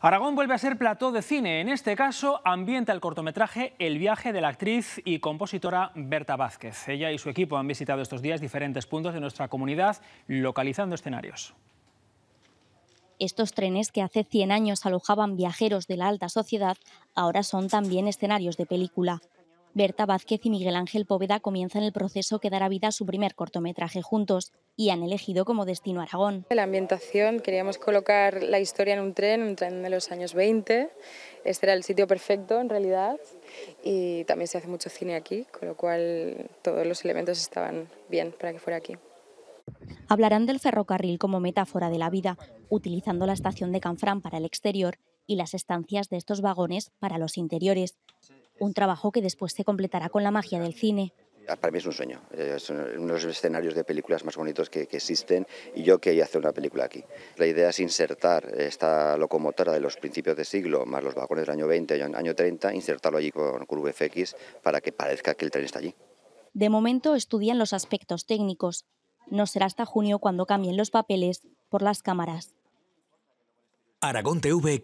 Aragón vuelve a ser plató de cine, en este caso ambienta el cortometraje El viaje de la actriz y compositora Berta Vázquez. Ella y su equipo han visitado estos días diferentes puntos de nuestra comunidad, localizando escenarios. Estos trenes que hace 100 años alojaban viajeros de la alta sociedad, ahora son también escenarios de película. Berta Vázquez y Miguel Ángel Poveda comienzan el proceso que dará vida a su primer cortometraje juntos y han elegido como destino Aragón. La ambientación, queríamos colocar la historia en un tren, un tren de los años 20. Este era el sitio perfecto en realidad y también se hace mucho cine aquí, con lo cual todos los elementos estaban bien para que fuera aquí. Hablarán del ferrocarril como metáfora de la vida, utilizando la estación de Canfrán para el exterior y las estancias de estos vagones para los interiores un trabajo que después se completará con la magia del cine ah, para mí es un sueño. Es uno de los escenarios de películas más bonitos que, existen y yo quería hacer una película aquí. La idea es insertar esta locomotora de los principios de siglo, más los vagones del año 20 y año 30, insertarlo allí con FX para que parezca que el tren está allí. De momento estudian los aspectos técnicos. No será hasta junio cuando cambien los papeles por las cámaras. Aragón TV